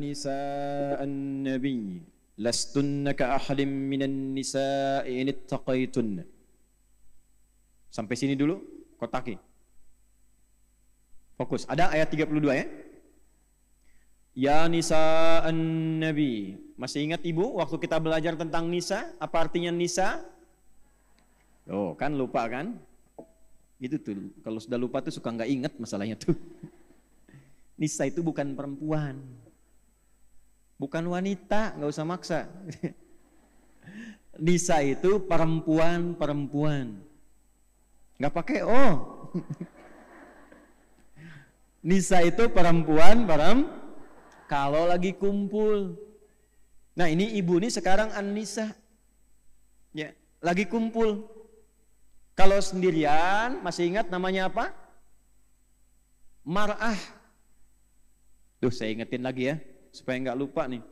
نساء النبي لستن كأحد من النساء إن اتقيتن Sampai sini dulu, kotaki. Fokus. Ada ayat 32 ya. Ya Nisa an Nabi. Masih ingat ibu waktu kita belajar tentang Nisa? Apa artinya Nisa? Oh kan lupa kan? Itu tuh kalau sudah lupa tuh suka nggak ingat masalahnya tuh. Nisa itu bukan perempuan. Bukan wanita, nggak usah maksa. Nisa itu perempuan-perempuan. Nggak pakai oh Nisa itu perempuan, perem. Kalau lagi kumpul. Nah ini ibu ini sekarang Anissa. Ya, lagi kumpul. Kalau sendirian, masih ingat namanya apa? Mar'ah. Duh, saya ingetin lagi ya supaya nggak lupa nih.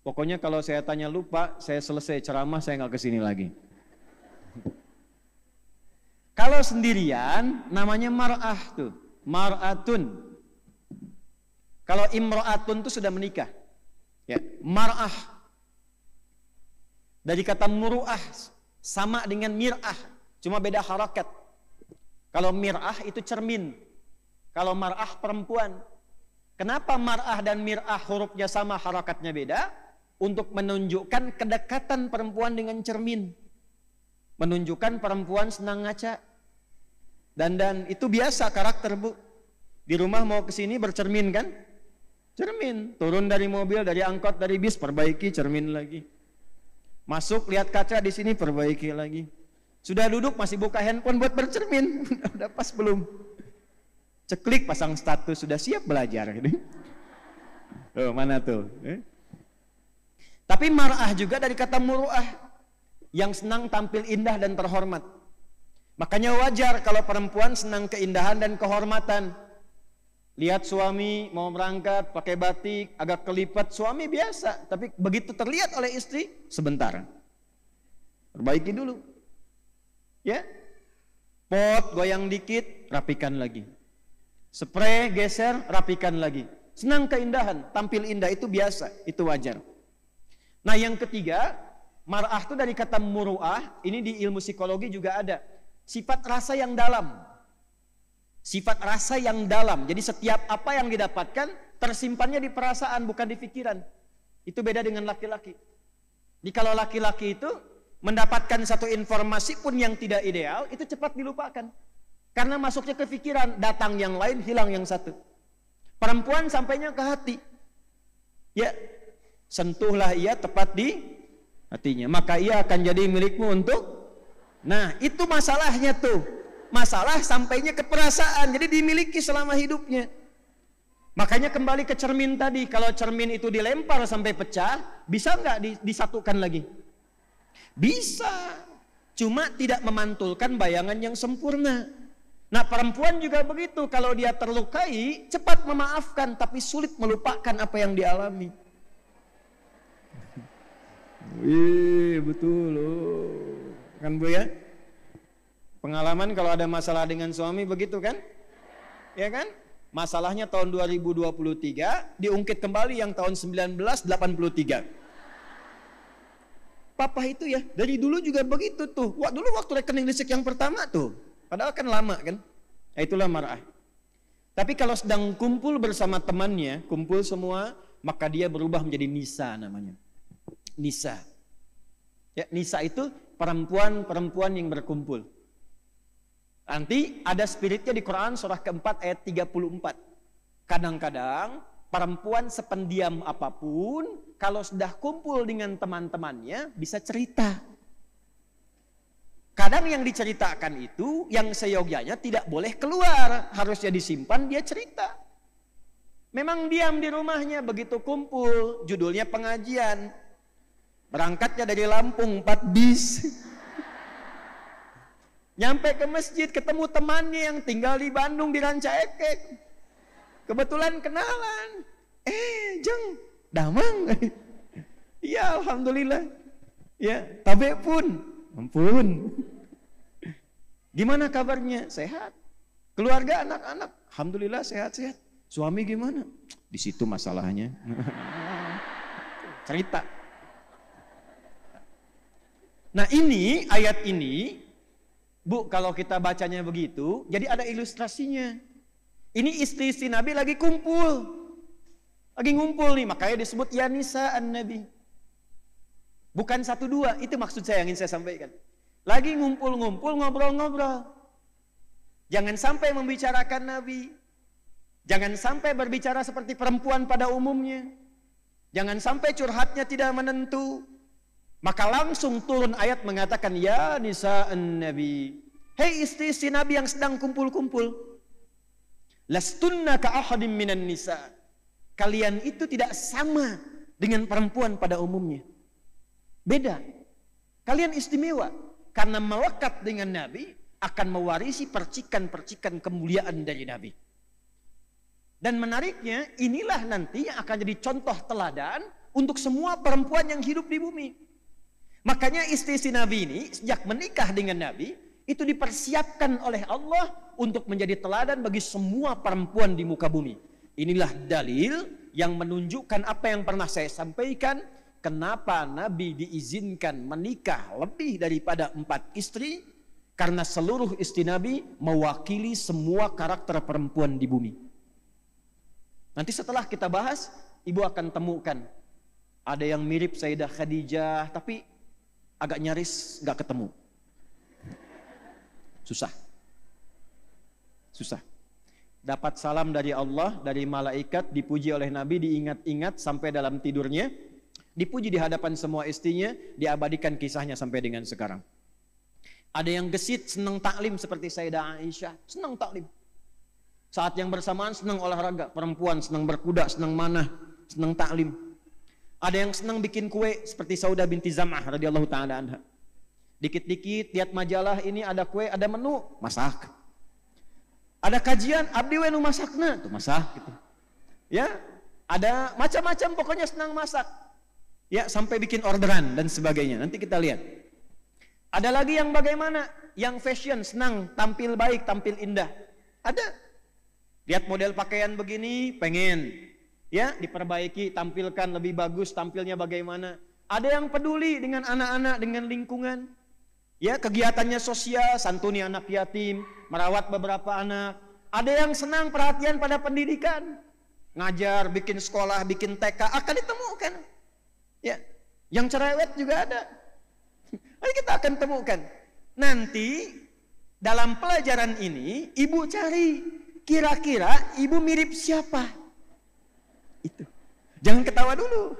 Pokoknya kalau saya tanya lupa, saya selesai ceramah, saya nggak kesini lagi. Kalau sendirian, namanya mar'ah tuh, mar'atun. Kalau imro'atun tuh sudah menikah. Ya, mar'ah. Dari kata muru'ah, sama dengan mir'ah, cuma beda harokat Kalau mir'ah itu cermin, kalau mar'ah perempuan, Kenapa mar'ah dan mir'ah hurufnya sama, harakatnya beda? Untuk menunjukkan kedekatan perempuan dengan cermin. Menunjukkan perempuan senang ngaca. Dan dan itu biasa karakter bu. Di rumah mau ke sini bercermin kan? Cermin. Turun dari mobil, dari angkot, dari bis, perbaiki cermin lagi. Masuk lihat kaca di sini perbaiki lagi. Sudah duduk masih buka handphone buat bercermin. udah pas belum? Ceklik pasang status sudah siap belajar. oh, mana tuh? Eh? Tapi marah juga dari kata muruah yang senang tampil indah dan terhormat. Makanya wajar kalau perempuan senang keindahan dan kehormatan. Lihat suami mau berangkat pakai batik agak kelipat suami biasa, tapi begitu terlihat oleh istri sebentar. Perbaiki dulu. Ya. Pot goyang dikit, rapikan lagi. Spray, geser, rapikan lagi. Senang keindahan, tampil indah itu biasa, itu wajar. Nah yang ketiga, marah itu dari kata muruah, ini di ilmu psikologi juga ada. Sifat rasa yang dalam. Sifat rasa yang dalam. Jadi setiap apa yang didapatkan, tersimpannya di perasaan, bukan di pikiran. Itu beda dengan laki-laki. Jadi kalau laki-laki itu mendapatkan satu informasi pun yang tidak ideal, itu cepat dilupakan. Karena masuknya ke pikiran, datang yang lain, hilang yang satu. Perempuan sampainya ke hati. Ya, sentuhlah ia tepat di hatinya. Maka ia akan jadi milikmu untuk. Nah, itu masalahnya tuh. Masalah sampainya ke perasaan. Jadi dimiliki selama hidupnya. Makanya kembali ke cermin tadi. Kalau cermin itu dilempar sampai pecah, bisa nggak disatukan lagi? Bisa. Cuma tidak memantulkan bayangan yang sempurna. Nah perempuan juga begitu, kalau dia terlukai cepat memaafkan tapi sulit melupakan apa yang dialami. Wih betul loh. Kan Bu ya? Pengalaman kalau ada masalah dengan suami begitu kan? Ya kan? Masalahnya tahun 2023 diungkit kembali yang tahun 1983. Papa itu ya dari dulu juga begitu tuh. Wah dulu waktu rekening listrik yang pertama tuh Padahal kan lama kan? Nah, itulah mar'ah. Tapi kalau sedang kumpul bersama temannya, kumpul semua, maka dia berubah menjadi nisa namanya. Nisa. Ya, nisa itu perempuan-perempuan yang berkumpul. Nanti ada spiritnya di Quran surah keempat ayat 34. Kadang-kadang perempuan sependiam apapun, kalau sudah kumpul dengan teman-temannya bisa cerita Kadang yang diceritakan itu yang seyogyanya tidak boleh keluar, harusnya disimpan dia cerita. Memang diam di rumahnya begitu kumpul, judulnya pengajian. Berangkatnya dari Lampung 4 bis. Nyampe ke masjid ketemu temannya yang tinggal di Bandung di Ranca Ekek. Kebetulan kenalan. Eh, Jeng, damang. Iya, alhamdulillah. Ya, tabe pun. Ampun. Gimana kabarnya? Sehat. Keluarga anak-anak, alhamdulillah sehat-sehat. Suami gimana? Di situ masalahnya. Cerita. Nah ini ayat ini, Bu kalau kita bacanya begitu, jadi ada ilustrasinya. Ini istri-istri Nabi lagi kumpul. Lagi ngumpul nih, makanya disebut Yanisa an-Nabi. Bukan satu dua, itu maksud saya yang ingin saya sampaikan. Lagi ngumpul-ngumpul, ngobrol-ngobrol. Jangan sampai membicarakan Nabi. Jangan sampai berbicara seperti perempuan pada umumnya. Jangan sampai curhatnya tidak menentu. Maka langsung turun ayat mengatakan, Ya nisa'an Nabi. Hei istri-istri Nabi yang sedang kumpul-kumpul. Lastunna ahadim minan nisa. Kalian itu tidak sama dengan perempuan pada umumnya. Beda. Kalian istimewa karena melekat dengan Nabi akan mewarisi percikan-percikan kemuliaan dari Nabi. Dan menariknya, inilah nanti yang akan jadi contoh teladan untuk semua perempuan yang hidup di bumi. Makanya istri-istri Nabi ini sejak menikah dengan Nabi itu dipersiapkan oleh Allah untuk menjadi teladan bagi semua perempuan di muka bumi. Inilah dalil yang menunjukkan apa yang pernah saya sampaikan kenapa Nabi diizinkan menikah lebih daripada empat istri? Karena seluruh istri Nabi mewakili semua karakter perempuan di bumi. Nanti setelah kita bahas, ibu akan temukan. Ada yang mirip Sayyidah Khadijah, tapi agak nyaris gak ketemu. Susah. Susah. Dapat salam dari Allah, dari malaikat, dipuji oleh Nabi, diingat-ingat sampai dalam tidurnya, Dipuji di hadapan semua istrinya, diabadikan kisahnya sampai dengan sekarang. Ada yang gesit, senang taklim seperti Sayyidah Aisyah, senang taklim. Saat yang bersamaan senang olahraga, perempuan senang berkuda, senang manah, senang taklim. Ada yang senang bikin kue seperti Sauda binti Zamah radhiyallahu taala anha. Dikit-dikit lihat majalah ini ada kue, ada menu, masak. Ada kajian, abdi we nu masakna, tuh masak gitu. Ya, ada macam-macam pokoknya senang masak Ya, sampai bikin orderan dan sebagainya. Nanti kita lihat. Ada lagi yang bagaimana? Yang fashion, senang, tampil baik, tampil indah. Ada. Lihat model pakaian begini, pengen. Ya, diperbaiki, tampilkan lebih bagus, tampilnya bagaimana. Ada yang peduli dengan anak-anak, dengan lingkungan. Ya, kegiatannya sosial, santuni anak yatim, merawat beberapa anak. Ada yang senang perhatian pada pendidikan. Ngajar, bikin sekolah, bikin TK, akan ditemukan. Ya, yang cerewet juga ada. Nanti kita akan temukan. Nanti dalam pelajaran ini ibu cari kira-kira ibu mirip siapa? Itu. Jangan ketawa dulu.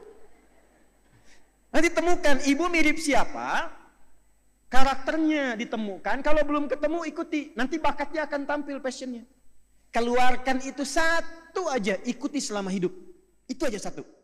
Nanti temukan ibu mirip siapa, karakternya ditemukan. Kalau belum ketemu ikuti, nanti bakatnya akan tampil passionnya. Keluarkan itu satu aja, ikuti selama hidup. Itu aja satu.